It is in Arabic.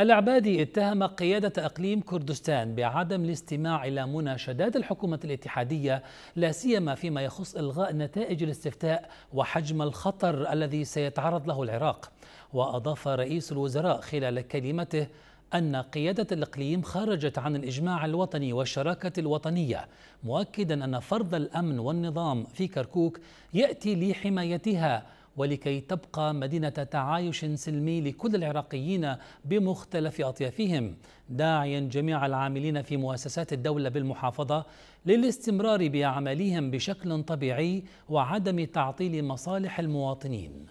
العبادي اتهم قيادة إقليم كردستان بعدم الاستماع إلى مناشدات الحكومة الاتحادية لا سيما فيما يخص إلغاء نتائج الاستفتاء وحجم الخطر الذي سيتعرض له العراق وأضاف رئيس الوزراء خلال كلمته أن قيادة الإقليم خرجت عن الإجماع الوطني والشراكة الوطنية مؤكدا أن فرض الأمن والنظام في كركوك يأتي لحمايتها ولكي تبقى مدينة تعايش سلمي لكل العراقيين بمختلف أطيافهم داعيا جميع العاملين في مؤسسات الدولة بالمحافظة للاستمرار بأعمالهم بشكل طبيعي وعدم تعطيل مصالح المواطنين